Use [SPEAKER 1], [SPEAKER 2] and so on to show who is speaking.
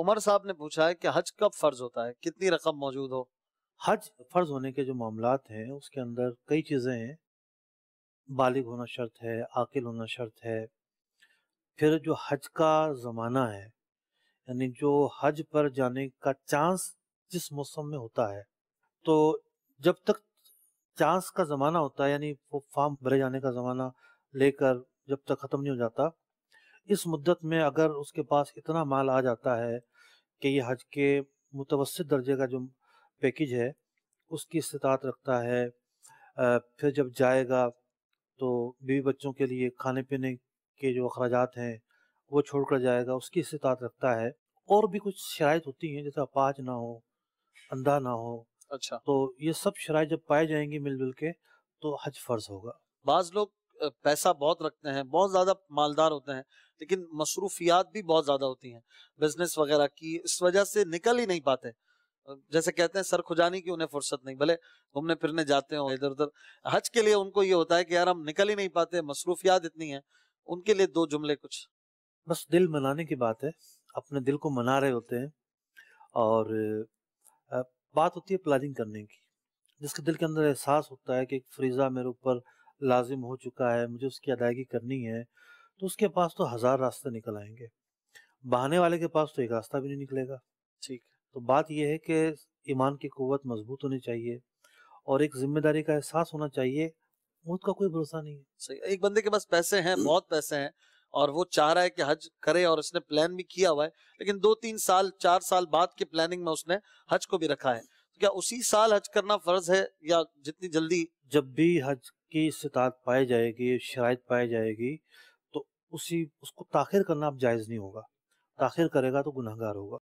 [SPEAKER 1] عمر صاحب نے پوچھا ہے کہ حج کب فرض ہوتا ہے کتنی رقم موجود ہو
[SPEAKER 2] حج فرض ہونے کے جو معاملات ہیں اس کے اندر کئی چیزیں ہیں بالغ ہونا شرط ہے عاقل ہونا شرط ہے پھر جو حج کا زمانہ ہے یعنی جو حج پر جانے کا چانس جس موسم میں ہوتا ہے تو جب تک چانس کا زمانہ ہوتا ہے یعنی وہ فارم بھرے جانے کا زمانہ لے کر جب تک ختم نہیں ہو جاتا اس مدت میں اگر اس کے پاس اتنا مال آ جاتا ہے کہ یہ حج کے متوسط درجے کا جو پیکج ہے اس کی استطاعت رکھتا ہے پھر جب جائے گا تو بیوی بچوں کے لیے کھانے پینے کے جو اخراجات ہیں وہ چھوڑ کر جائے گا اس کی استطاعت رکھتا ہے اور بھی کچھ شرائط ہوتی ہیں جیسے پاچ نہ ہو اندھا نہ ہو اچھا تو یہ سب شرائط جب پائے جائیں گی مل جل کے تو حج فرض ہوگا
[SPEAKER 1] بعض لوگ پیسہ بہت رکھتے ہیں بہت زیادہ مالدار ہوتے ہیں لیکن مصروفیات بھی بہت زیادہ ہوتی ہیں بزنس وغیرہ کی اس وجہ سے نکل ہی نہیں پاتے جیسے کہتے ہیں سر سرخانے کی انہیں فرصت نہیں بھلے گھومنے پھرنے جاتے ہیں حج کے لیے ان کو یہ ہوتا ہے کہ یار ہم نکل ہی نہیں پاتے مصروفیات اتنی ہیں ان کے لیے دو جملے کچھ
[SPEAKER 2] بس دل منانے کی بات ہے اپنے دل کو منا رہے ہوتے ہیں اور بات ہوتی ہے پلاننگ کرنے کی جس کے دل کے اندر احساس ہوتا ہے کہ ایک فریضا میرے اوپر لازم ہو چکا ہے مجھے اس کی ادائیگی کرنی ہے تو اس کے پاس تو ہزار راستے نکل آئیں گے بہانے والے کے پاس تو ایک راستہ بھی نہیں نکلے گا ٹھیک تو بات یہ ہے کہ ایمان کی قوت مضبوط ہونی چاہیے اور ایک ذمہ داری کا احساس ہونا چاہیے موت کا کوئی بھروسہ نہیں ہے
[SPEAKER 1] صحیح ہے ایک بندے کے پاس پیسے ہیں بہت پیسے ہیں اور وہ چاہ رہا ہے کہ حج کرے اور اس نے پلان بھی کیا ہوا ہے لیکن دو تین سال چار سال بعد کے پلاننگ میں اس نے حج کو بھی رکھا ہے کیا اسی سال حج کرنا فرض ہے یا جتنی جلدی جب بھی
[SPEAKER 2] حج کی استطاعت پائی جائے گی شرائط پائی جائے گی تو اسی اس کو تاخیر کرنا اب جائز نہیں ہوگا تاخیر کرے گا تو گناہ گار ہوگا